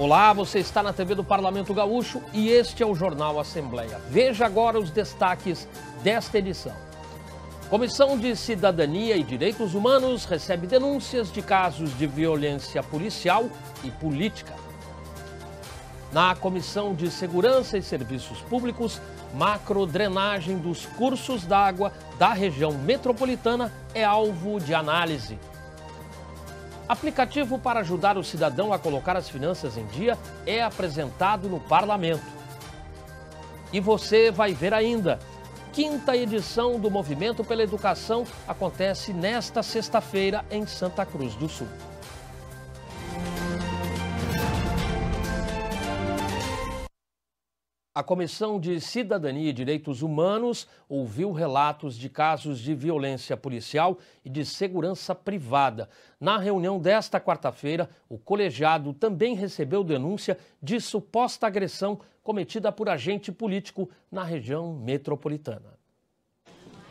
Olá, você está na TV do Parlamento Gaúcho e este é o Jornal Assembleia. Veja agora os destaques desta edição. Comissão de Cidadania e Direitos Humanos recebe denúncias de casos de violência policial e política. Na Comissão de Segurança e Serviços Públicos, macrodrenagem dos cursos d'água da região metropolitana é alvo de análise. Aplicativo para ajudar o cidadão a colocar as finanças em dia é apresentado no parlamento. E você vai ver ainda. Quinta edição do Movimento pela Educação acontece nesta sexta-feira em Santa Cruz do Sul. A Comissão de Cidadania e Direitos Humanos ouviu relatos de casos de violência policial e de segurança privada. Na reunião desta quarta-feira, o colegiado também recebeu denúncia de suposta agressão cometida por agente político na região metropolitana.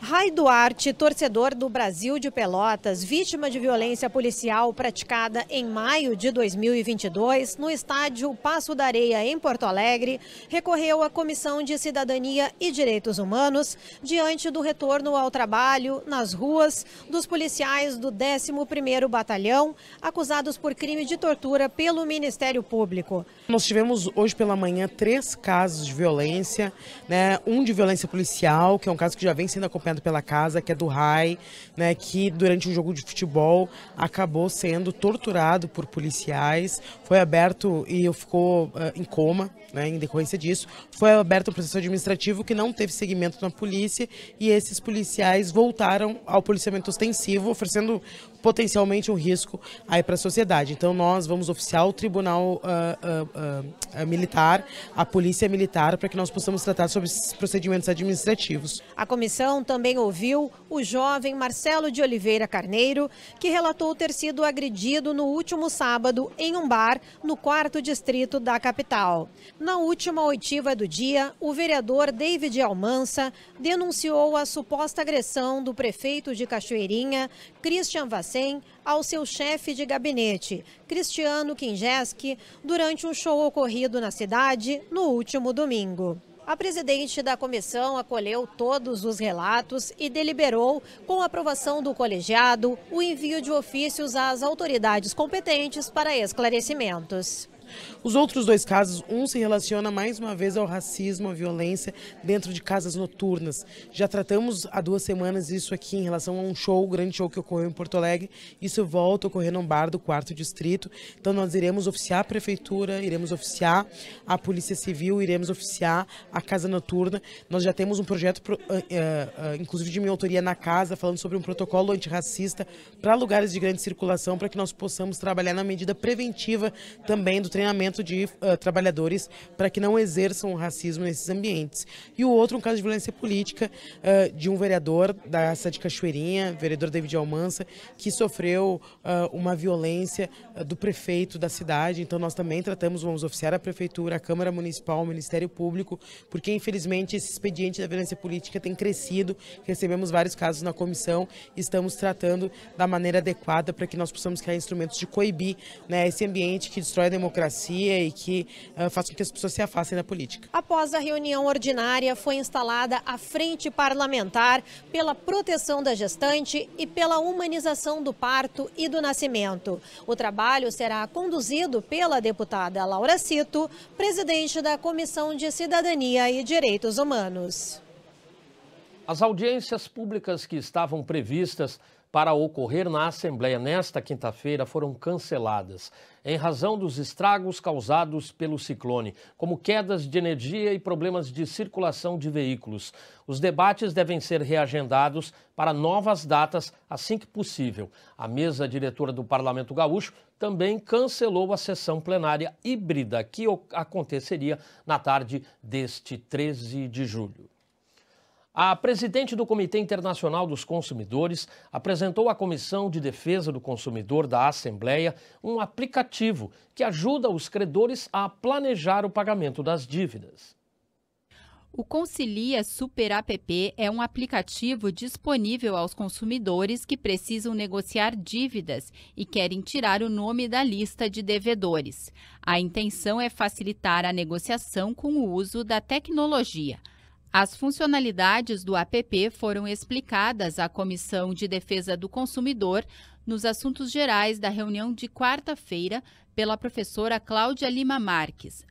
Rai Duarte, torcedor do Brasil de Pelotas, vítima de violência policial praticada em maio de 2022 no estádio Passo da Areia, em Porto Alegre, recorreu à Comissão de Cidadania e Direitos Humanos diante do retorno ao trabalho nas ruas dos policiais do 11º Batalhão, acusados por crime de tortura pelo Ministério Público. Nós tivemos hoje pela manhã três casos de violência, né? um de violência policial, que é um caso que já vem sendo acompanhado acompanhado pela casa, que é do Rai, né, que durante um jogo de futebol acabou sendo torturado por policiais, foi aberto e ficou uh, em coma, né, em decorrência disso, foi aberto um processo administrativo que não teve seguimento na polícia e esses policiais voltaram ao policiamento ostensivo, oferecendo potencialmente um risco aí para a sociedade. Então nós vamos oficiar o Tribunal uh, uh, uh, Militar, a Polícia Militar, para que nós possamos tratar sobre esses procedimentos administrativos. A comissão também ouviu o jovem Marcelo de Oliveira Carneiro, que relatou ter sido agredido no último sábado em um bar no quarto distrito da capital. Na última oitiva do dia, o vereador David Almança denunciou a suposta agressão do prefeito de Cachoeirinha, Christian Vassar, ao seu chefe de gabinete, Cristiano Kinjeski, durante um show ocorrido na cidade no último domingo. A presidente da comissão acolheu todos os relatos e deliberou, com aprovação do colegiado, o envio de ofícios às autoridades competentes para esclarecimentos. Os outros dois casos, um se relaciona mais uma vez ao racismo, à violência dentro de casas noturnas. Já tratamos há duas semanas isso aqui em relação a um show, um grande show que ocorreu em Porto Alegre. Isso volta a ocorrer num bar do quarto distrito. Então nós iremos oficiar a prefeitura, iremos oficiar a Polícia Civil, iremos oficiar a Casa Noturna. Nós já temos um projeto, eh, eh, eh, inclusive de minha autoria na casa, falando sobre um protocolo antirracista para lugares de grande circulação, para que nós possamos trabalhar na medida preventiva também do treinamento de uh, trabalhadores para que não exerçam racismo nesses ambientes. E o outro, um caso de violência política uh, de um vereador da cidade de Cachoeirinha, vereador David Almança, que sofreu uh, uma violência do prefeito da cidade. Então nós também tratamos, vamos oficiar a prefeitura, a Câmara Municipal, o Ministério Público, porque infelizmente esse expediente da violência política tem crescido. Recebemos vários casos na comissão e estamos tratando da maneira adequada para que nós possamos criar instrumentos de coibir né, esse ambiente que destrói a democracia democracia e que uh, ah, faça com que as pessoas se afastem da política. Após a reunião ordinária, foi instalada a Frente Parlamentar pela proteção da gestante e pela humanização do parto e do nascimento. O trabalho será conduzido pela deputada Laura Cito, presidente da Comissão de Cidadania e Direitos Humanos. As audiências públicas que estavam previstas para ocorrer na Assembleia nesta quinta-feira foram canceladas, em razão dos estragos causados pelo ciclone, como quedas de energia e problemas de circulação de veículos. Os debates devem ser reagendados para novas datas assim que possível. A mesa diretora do Parlamento Gaúcho também cancelou a sessão plenária híbrida que aconteceria na tarde deste 13 de julho. A presidente do Comitê Internacional dos Consumidores apresentou à Comissão de Defesa do Consumidor da Assembleia um aplicativo que ajuda os credores a planejar o pagamento das dívidas. O Concilia Super App é um aplicativo disponível aos consumidores que precisam negociar dívidas e querem tirar o nome da lista de devedores. A intenção é facilitar a negociação com o uso da tecnologia. As funcionalidades do app foram explicadas à Comissão de Defesa do Consumidor nos assuntos gerais da reunião de quarta-feira pela professora Cláudia Lima Marques.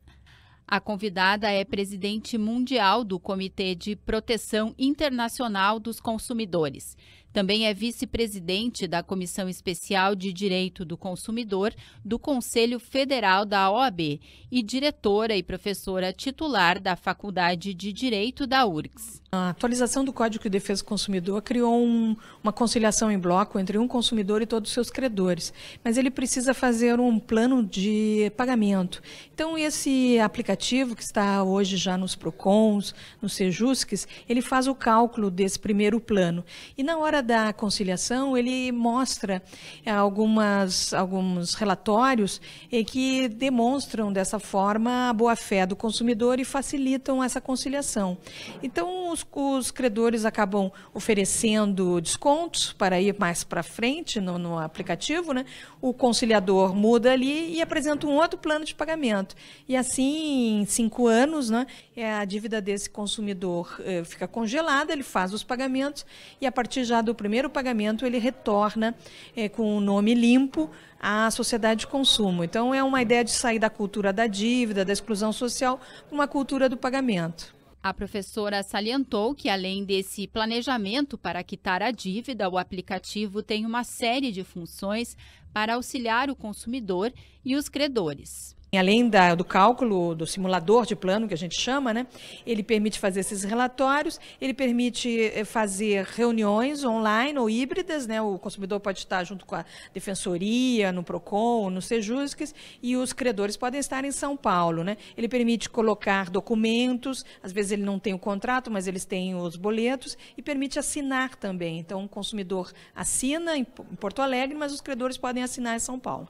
A convidada é presidente mundial do Comitê de Proteção Internacional dos Consumidores. Também é vice-presidente da Comissão Especial de Direito do Consumidor do Conselho Federal da OAB e diretora e professora titular da Faculdade de Direito da URGS. A atualização do Código de Defesa do Consumidor criou um, uma conciliação em bloco entre um consumidor e todos os seus credores, mas ele precisa fazer um plano de pagamento. Então, esse aplicativo que está hoje já nos PROCONs, nos Sejusques, ele faz o cálculo desse primeiro plano. E na hora da conciliação, ele mostra eh, algumas, alguns relatórios eh, que demonstram dessa forma a boa-fé do consumidor e facilitam essa conciliação. Então, os, os credores acabam oferecendo descontos para ir mais para frente no, no aplicativo, né? O conciliador muda ali e apresenta um outro plano de pagamento. E assim, em cinco anos, né, é, a dívida desse consumidor eh, fica congelada, ele faz os pagamentos e a partir já do primeiro pagamento ele retorna eh, com o um nome limpo à sociedade de consumo. Então é uma ideia de sair da cultura da dívida, da exclusão social, uma cultura do pagamento. A professora salientou que, além desse planejamento para quitar a dívida, o aplicativo tem uma série de funções para auxiliar o consumidor e os credores. Além da, do cálculo do simulador de plano, que a gente chama, né? ele permite fazer esses relatórios, ele permite eh, fazer reuniões online ou híbridas, né? o consumidor pode estar junto com a Defensoria, no PROCON, no Sejusques, e os credores podem estar em São Paulo. Né? Ele permite colocar documentos, às vezes ele não tem o contrato, mas eles têm os boletos, e permite assinar também. Então, o consumidor assina em Porto Alegre, mas os credores podem assinar em São Paulo.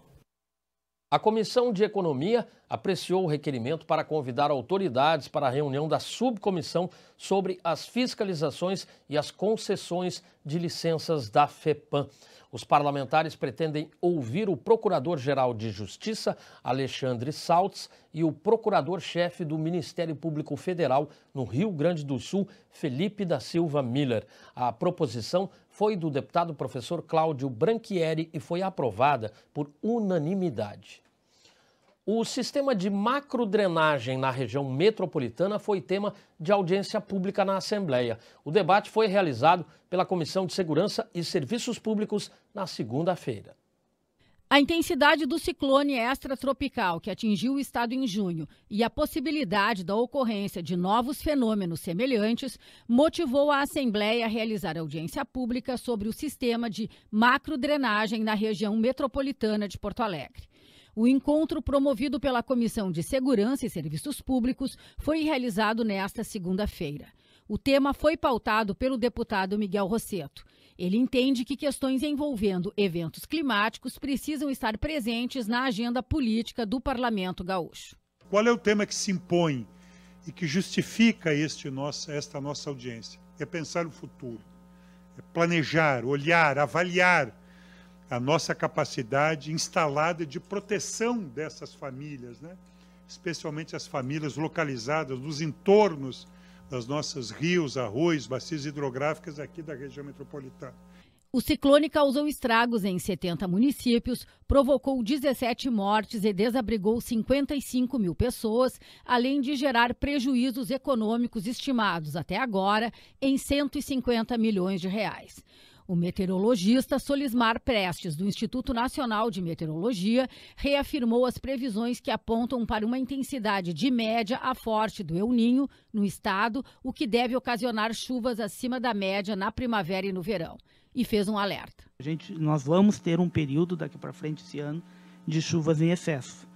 A Comissão de Economia apreciou o requerimento para convidar autoridades para a reunião da subcomissão sobre as fiscalizações e as concessões de licenças da FEPAM. Os parlamentares pretendem ouvir o Procurador-Geral de Justiça, Alexandre Saltz, e o Procurador-Chefe do Ministério Público Federal no Rio Grande do Sul, Felipe da Silva Miller. A proposição foi do deputado professor Cláudio Branchieri e foi aprovada por unanimidade. O sistema de macrodrenagem na região metropolitana foi tema de audiência pública na Assembleia. O debate foi realizado pela Comissão de Segurança e Serviços Públicos na segunda-feira. A intensidade do ciclone extratropical que atingiu o estado em junho e a possibilidade da ocorrência de novos fenômenos semelhantes motivou a Assembleia a realizar audiência pública sobre o sistema de macrodrenagem na região metropolitana de Porto Alegre. O encontro promovido pela Comissão de Segurança e Serviços Públicos foi realizado nesta segunda-feira. O tema foi pautado pelo deputado Miguel Rosseto. Ele entende que questões envolvendo eventos climáticos precisam estar presentes na agenda política do parlamento gaúcho. Qual é o tema que se impõe e que justifica este nosso, esta nossa audiência? É pensar o futuro, é planejar, olhar, avaliar a nossa capacidade instalada de proteção dessas famílias, né? especialmente as famílias localizadas nos entornos das nossas rios, arroios, bacias hidrográficas aqui da região metropolitana. O ciclone causou estragos em 70 municípios, provocou 17 mortes e desabrigou 55 mil pessoas, além de gerar prejuízos econômicos estimados até agora em 150 milhões de reais. O meteorologista Solismar Prestes, do Instituto Nacional de Meteorologia, reafirmou as previsões que apontam para uma intensidade de média a forte do El Ninho no estado, o que deve ocasionar chuvas acima da média na primavera e no verão. E fez um alerta. A gente, nós vamos ter um período daqui para frente esse ano de chuvas em excesso.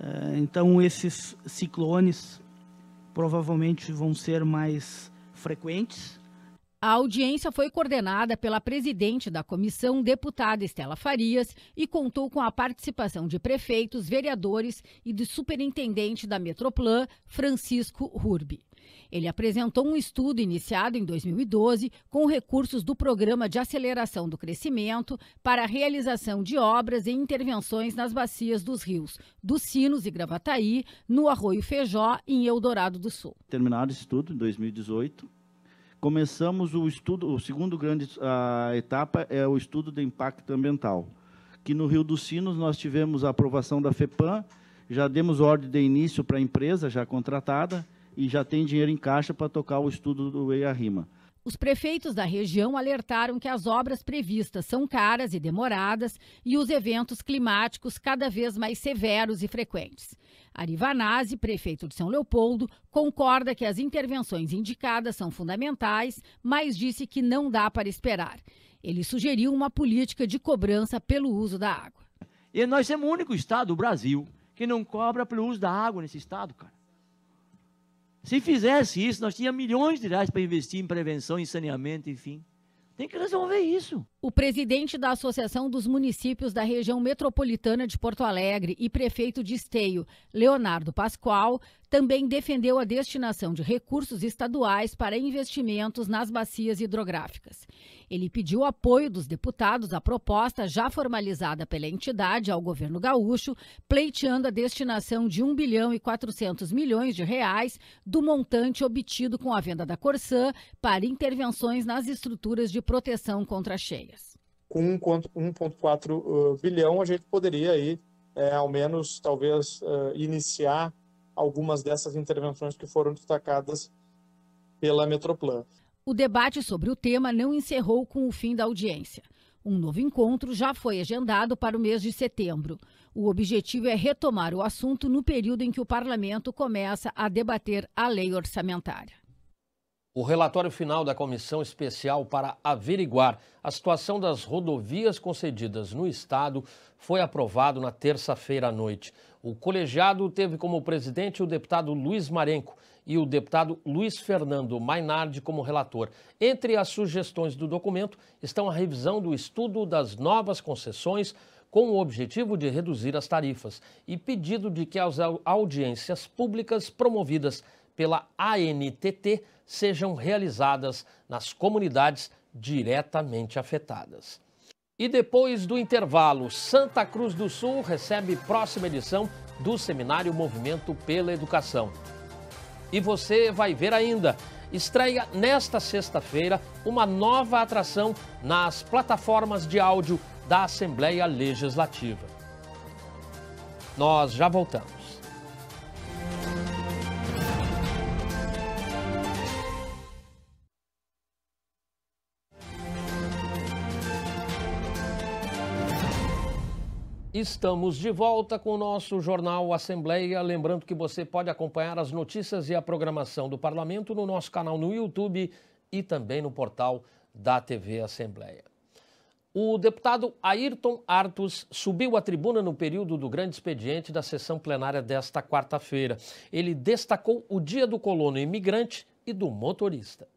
Eh, então, esses ciclones provavelmente vão ser mais frequentes a audiência foi coordenada pela presidente da comissão, deputada Estela Farias, e contou com a participação de prefeitos, vereadores e do superintendente da Metroplan, Francisco Rurbi. Ele apresentou um estudo iniciado em 2012 com recursos do Programa de Aceleração do Crescimento para a realização de obras e intervenções nas bacias dos rios dos Sinos e Gravataí, no Arroio Feijó, em Eldorado do Sul. Terminado esse estudo, em 2018, começamos o estudo, o segundo grande a etapa é o estudo de impacto ambiental, que no Rio dos Sinos nós tivemos a aprovação da FEPAM, já demos ordem de início para a empresa já contratada e já tem dinheiro em caixa para tocar o estudo do EIA-RIMA. Os prefeitos da região alertaram que as obras previstas são caras e demoradas e os eventos climáticos cada vez mais severos e frequentes. Arivanazzi, prefeito de São Leopoldo, concorda que as intervenções indicadas são fundamentais, mas disse que não dá para esperar. Ele sugeriu uma política de cobrança pelo uso da água. E nós somos o único estado do Brasil que não cobra pelo uso da água nesse estado, cara. Se fizesse isso, nós tínhamos milhões de reais para investir em prevenção, em saneamento, enfim. Tem que resolver isso. O presidente da Associação dos Municípios da Região Metropolitana de Porto Alegre e prefeito de Esteio, Leonardo Pascoal, também defendeu a destinação de recursos estaduais para investimentos nas bacias hidrográficas. Ele pediu apoio dos deputados à proposta já formalizada pela entidade ao governo gaúcho, pleiteando a destinação de 1 bilhão e 400 milhões de reais do montante obtido com a venda da Corsã para intervenções nas estruturas de proteção contra cheia com 1,4 bilhão, a gente poderia aí, é, ao menos, talvez, uh, iniciar algumas dessas intervenções que foram destacadas pela Metroplan. O debate sobre o tema não encerrou com o fim da audiência. Um novo encontro já foi agendado para o mês de setembro. O objetivo é retomar o assunto no período em que o parlamento começa a debater a lei orçamentária. O relatório final da comissão especial para averiguar a situação das rodovias concedidas no Estado foi aprovado na terça-feira à noite. O colegiado teve como presidente o deputado Luiz Marenco e o deputado Luiz Fernando Mainardi como relator. Entre as sugestões do documento estão a revisão do estudo das novas concessões com o objetivo de reduzir as tarifas e pedido de que as audiências públicas promovidas pela ANTT sejam realizadas nas comunidades diretamente afetadas. E depois do intervalo, Santa Cruz do Sul recebe próxima edição do seminário Movimento pela Educação. E você vai ver ainda, estreia nesta sexta-feira uma nova atração nas plataformas de áudio da Assembleia Legislativa. Nós já voltamos. Estamos de volta com o nosso jornal Assembleia. Lembrando que você pode acompanhar as notícias e a programação do Parlamento no nosso canal no YouTube e também no portal da TV Assembleia. O deputado Ayrton Artus subiu à tribuna no período do grande expediente da sessão plenária desta quarta-feira. Ele destacou o Dia do Colono Imigrante e do Motorista.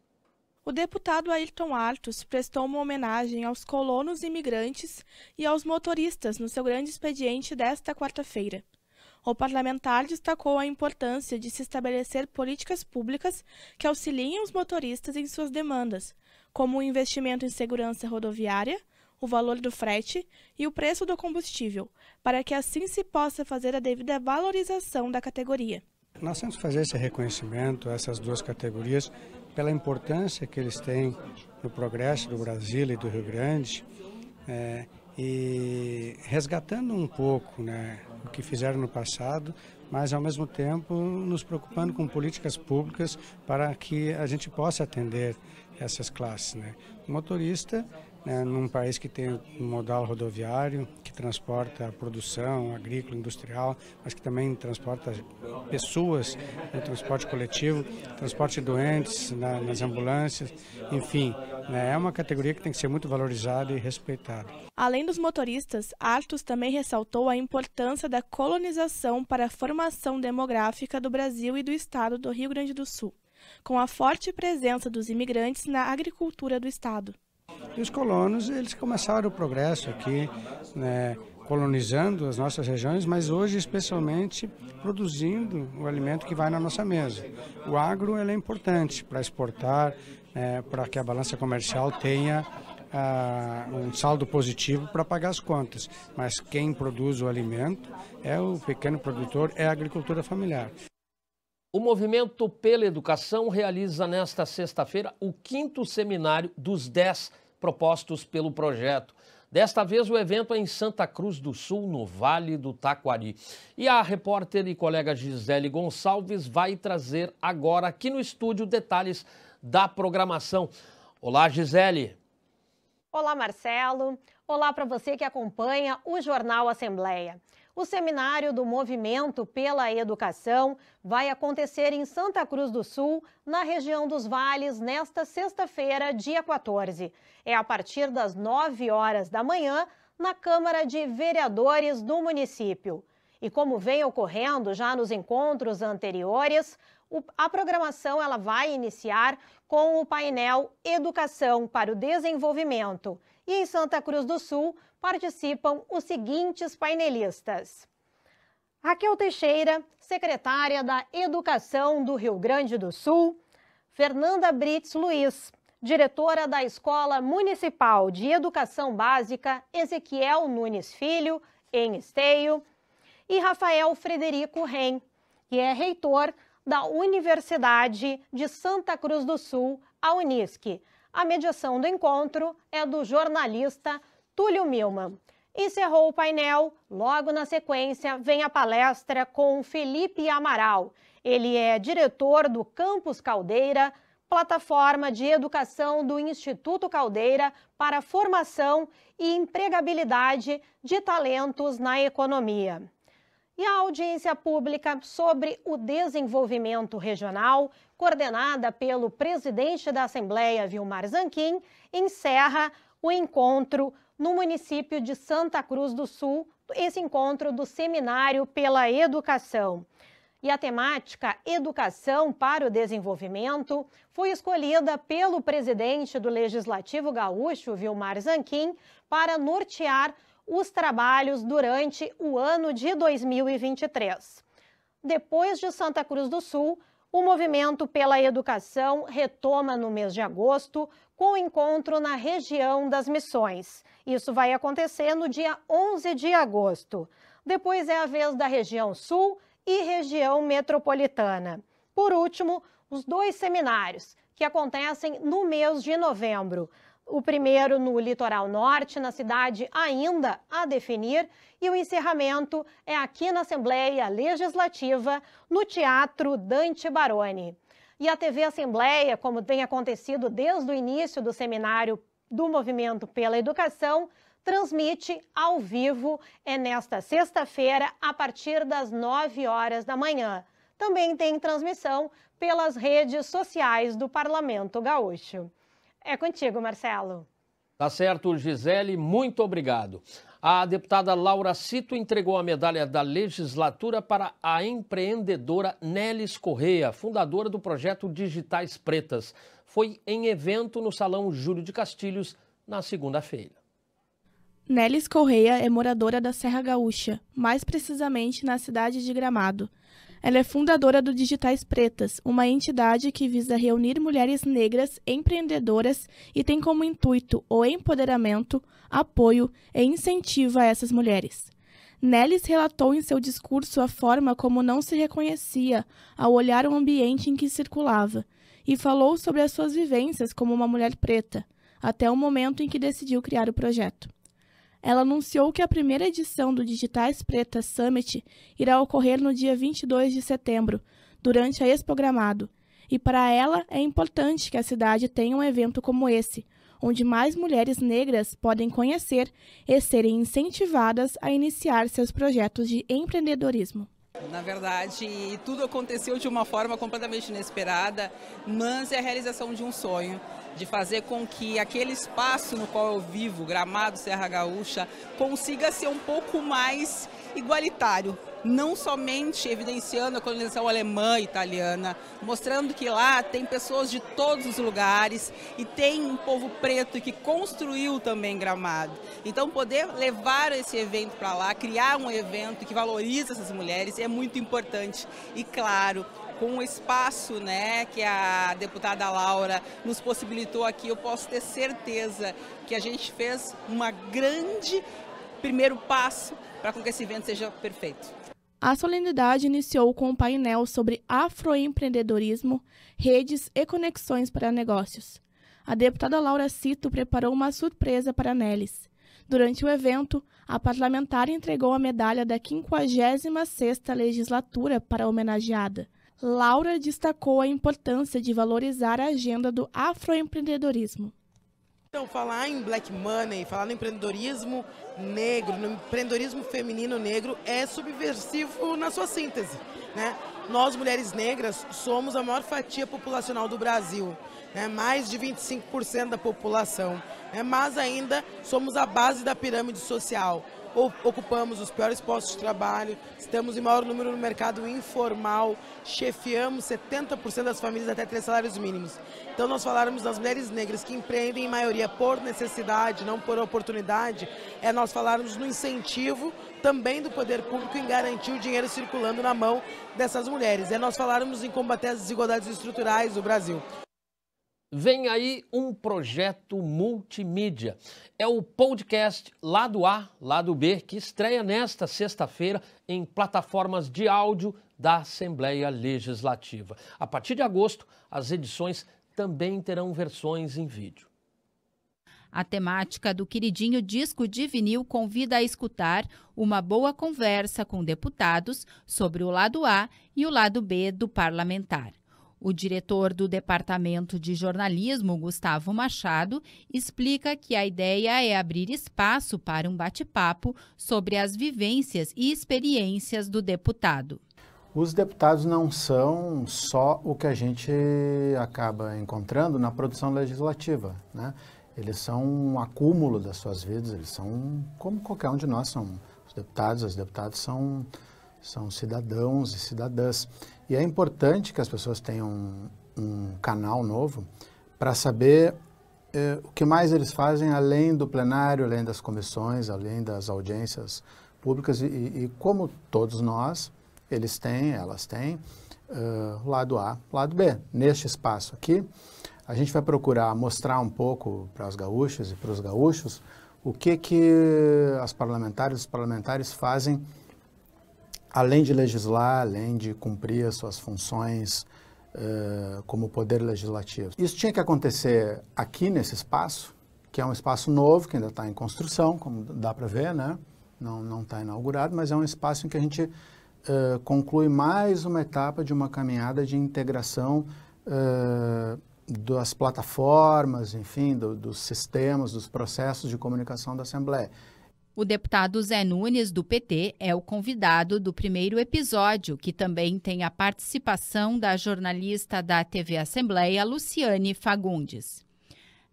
O deputado Ayrton Artus prestou uma homenagem aos colonos imigrantes e aos motoristas no seu grande expediente desta quarta-feira. O parlamentar destacou a importância de se estabelecer políticas públicas que auxiliem os motoristas em suas demandas, como o investimento em segurança rodoviária, o valor do frete e o preço do combustível, para que assim se possa fazer a devida valorização da categoria. Nós temos que fazer esse reconhecimento a essas duas categorias pela importância que eles têm no progresso do Brasil e do Rio Grande, é, e resgatando um pouco né, o que fizeram no passado, mas ao mesmo tempo nos preocupando com políticas públicas para que a gente possa atender essas classes. Né? O motorista né, num país que tem um modal rodoviário, que transporta produção agrícola, industrial, mas que também transporta pessoas no né, transporte coletivo, transporte de doentes na, nas ambulâncias, enfim, né, é uma categoria que tem que ser muito valorizada e respeitada. Além dos motoristas, Artus também ressaltou a importância da colonização para a formação demográfica do Brasil e do estado do Rio Grande do Sul, com a forte presença dos imigrantes na agricultura do estado. E os colonos, eles começaram o progresso aqui, né, colonizando as nossas regiões, mas hoje especialmente produzindo o alimento que vai na nossa mesa. O agro é importante para exportar, né, para que a balança comercial tenha ah, um saldo positivo para pagar as contas. Mas quem produz o alimento é o pequeno produtor, é a agricultura familiar. O Movimento pela Educação realiza nesta sexta-feira o quinto seminário dos dez propostos pelo projeto. Desta vez, o evento é em Santa Cruz do Sul, no Vale do Taquari. E a repórter e colega Gisele Gonçalves vai trazer agora aqui no estúdio detalhes da programação. Olá, Gisele. Olá, Marcelo. Olá para você que acompanha o Jornal Assembleia. O seminário do Movimento pela Educação vai acontecer em Santa Cruz do Sul, na região dos Vales, nesta sexta-feira, dia 14. É a partir das 9 horas da manhã, na Câmara de Vereadores do município. E como vem ocorrendo já nos encontros anteriores, a programação ela vai iniciar com o painel Educação para o Desenvolvimento. E em Santa Cruz do Sul participam os seguintes painelistas. Raquel Teixeira, secretária da Educação do Rio Grande do Sul, Fernanda Brits Luiz, diretora da Escola Municipal de Educação Básica Ezequiel Nunes Filho, em Esteio, e Rafael Frederico Ren, que é reitor da Universidade de Santa Cruz do Sul, a Unisc. A mediação do encontro é do jornalista Túlio Milman. Encerrou o painel, logo na sequência vem a palestra com Felipe Amaral. Ele é diretor do Campus Caldeira, plataforma de educação do Instituto Caldeira para formação e empregabilidade de talentos na economia. E a audiência pública sobre o desenvolvimento regional, coordenada pelo presidente da Assembleia, Vilmar Zanquim, encerra o encontro no município de Santa Cruz do Sul, esse encontro do Seminário pela Educação. E a temática Educação para o Desenvolvimento foi escolhida pelo presidente do Legislativo Gaúcho, Vilmar Zanquim, para nortear os trabalhos durante o ano de 2023. Depois de Santa Cruz do Sul, o Movimento pela Educação retoma no mês de agosto com o encontro na região das Missões. Isso vai acontecer no dia 11 de agosto. Depois é a vez da região Sul e região metropolitana. Por último, os dois seminários que acontecem no mês de novembro. O primeiro no litoral norte, na cidade ainda a definir, e o encerramento é aqui na Assembleia Legislativa, no Teatro Dante Baroni. E a TV Assembleia, como tem acontecido desde o início do seminário do Movimento pela Educação, transmite ao vivo, é nesta sexta-feira, a partir das 9 horas da manhã. Também tem transmissão pelas redes sociais do Parlamento Gaúcho. É contigo, Marcelo. Tá certo, Gisele, muito obrigado. A deputada Laura Cito entregou a medalha da legislatura para a empreendedora Nelis Correia, fundadora do projeto Digitais Pretas. Foi em evento no Salão Júlio de Castilhos, na segunda-feira. Nelis Correia é moradora da Serra Gaúcha, mais precisamente na cidade de Gramado. Ela é fundadora do Digitais Pretas, uma entidade que visa reunir mulheres negras empreendedoras e tem como intuito o empoderamento, apoio e incentivo a essas mulheres. Nellis relatou em seu discurso a forma como não se reconhecia ao olhar o ambiente em que circulava e falou sobre as suas vivências como uma mulher preta, até o momento em que decidiu criar o projeto ela anunciou que a primeira edição do Digitais Pretas Summit irá ocorrer no dia 22 de setembro, durante a Expo Gramado, e para ela é importante que a cidade tenha um evento como esse, onde mais mulheres negras podem conhecer e serem incentivadas a iniciar seus projetos de empreendedorismo. Na verdade, tudo aconteceu de uma forma completamente inesperada, mas é a realização de um sonho, de fazer com que aquele espaço no qual eu vivo, Gramado Serra Gaúcha, consiga ser um pouco mais igualitário, não somente evidenciando a colonização alemã e italiana, mostrando que lá tem pessoas de todos os lugares e tem um povo preto que construiu também Gramado. Então, poder levar esse evento para lá, criar um evento que valoriza essas mulheres é muito importante. E, claro, com o espaço né, que a deputada Laura nos possibilitou aqui, eu posso ter certeza que a gente fez uma grande primeiro passo para que esse evento seja perfeito. A solenidade iniciou com um painel sobre afroempreendedorismo, redes e conexões para negócios. A deputada Laura Cito preparou uma surpresa para Nelis. Durante o evento, a parlamentar entregou a medalha da 56ª legislatura para a homenageada. Laura destacou a importância de valorizar a agenda do afroempreendedorismo. Então, falar em black money, falar no empreendedorismo negro, no empreendedorismo feminino negro é subversivo na sua síntese. Né? Nós, mulheres negras, somos a maior fatia populacional do Brasil né, mais de 25% da população, né, mas ainda somos a base da pirâmide social. Ocupamos os piores postos de trabalho, estamos em maior número no mercado informal, chefiamos 70% das famílias até três salários mínimos. Então, nós falarmos das mulheres negras que empreendem em maioria por necessidade, não por oportunidade, é nós falarmos no incentivo também do poder público em garantir o dinheiro circulando na mão dessas mulheres. É nós falarmos em combater as desigualdades estruturais do Brasil. Vem aí um projeto multimídia. É o podcast Lado A, Lado B, que estreia nesta sexta-feira em plataformas de áudio da Assembleia Legislativa. A partir de agosto, as edições também terão versões em vídeo. A temática do queridinho disco de vinil convida a escutar uma boa conversa com deputados sobre o lado A e o lado B do parlamentar. O diretor do Departamento de Jornalismo, Gustavo Machado, explica que a ideia é abrir espaço para um bate-papo sobre as vivências e experiências do deputado. Os deputados não são só o que a gente acaba encontrando na produção legislativa, né? Eles são um acúmulo das suas vidas, eles são como qualquer um de nós, são os deputados, as deputadas são, são cidadãos e cidadãs. E é importante que as pessoas tenham um, um canal novo para saber eh, o que mais eles fazem além do plenário, além das comissões, além das audiências públicas e, e como todos nós, eles têm, elas têm, uh, lado A, lado B. Neste espaço aqui, a gente vai procurar mostrar um pouco para as gaúchas e para os gaúchos o que, que as parlamentares e os parlamentares fazem além de legislar, além de cumprir as suas funções uh, como poder legislativo. Isso tinha que acontecer aqui nesse espaço, que é um espaço novo, que ainda está em construção, como dá para ver, né? não está inaugurado, mas é um espaço em que a gente uh, conclui mais uma etapa de uma caminhada de integração uh, das plataformas, enfim, do, dos sistemas, dos processos de comunicação da Assembleia. O deputado Zé Nunes, do PT, é o convidado do primeiro episódio, que também tem a participação da jornalista da TV Assembleia, Luciane Fagundes.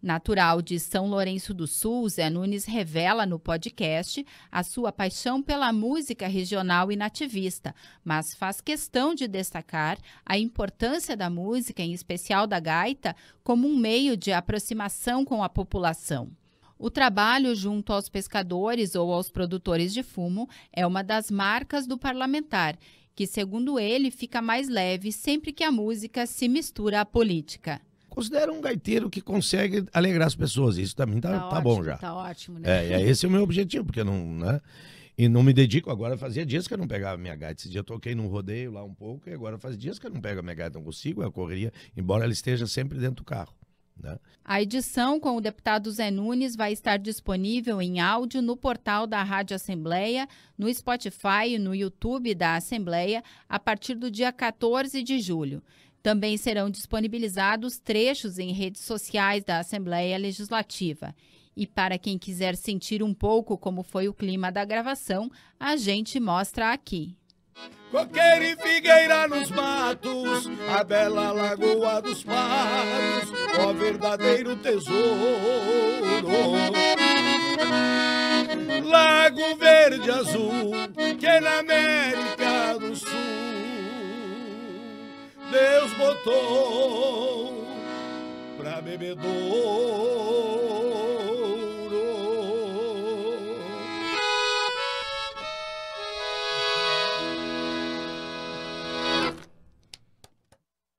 Natural de São Lourenço do Sul, Zé Nunes revela no podcast a sua paixão pela música regional e nativista, mas faz questão de destacar a importância da música, em especial da gaita, como um meio de aproximação com a população. O trabalho junto aos pescadores ou aos produtores de fumo é uma das marcas do parlamentar, que, segundo ele, fica mais leve sempre que a música se mistura à política. Considero um gaiteiro que consegue alegrar as pessoas. Isso também tá, tá, tá ótimo, bom já. Tá ótimo, né? É, é esse é o meu objetivo, porque não. Né? E não me dedico agora, fazia dias que eu não pegava minha gaita. Esse dia eu toquei num rodeio lá um pouco e agora faz dias que eu não pego a minha gaita, não consigo, eu correria, embora ela esteja sempre dentro do carro. Né? A edição com o deputado Zé Nunes vai estar disponível em áudio no portal da Rádio Assembleia, no Spotify e no YouTube da Assembleia a partir do dia 14 de julho. Também serão disponibilizados trechos em redes sociais da Assembleia Legislativa. E para quem quiser sentir um pouco como foi o clima da gravação, a gente mostra aqui. Coqueiro e figueira nos matos, a bela lagoa dos patos, ó verdadeiro tesouro. Lago verde azul, que na América do Sul, Deus botou pra bebedor.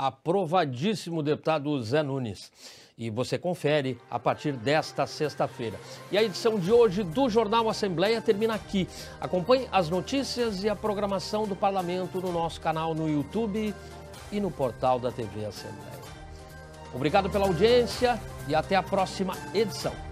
aprovadíssimo deputado Zé Nunes. E você confere a partir desta sexta-feira. E a edição de hoje do Jornal Assembleia termina aqui. Acompanhe as notícias e a programação do Parlamento no nosso canal no YouTube e no portal da TV Assembleia. Obrigado pela audiência e até a próxima edição.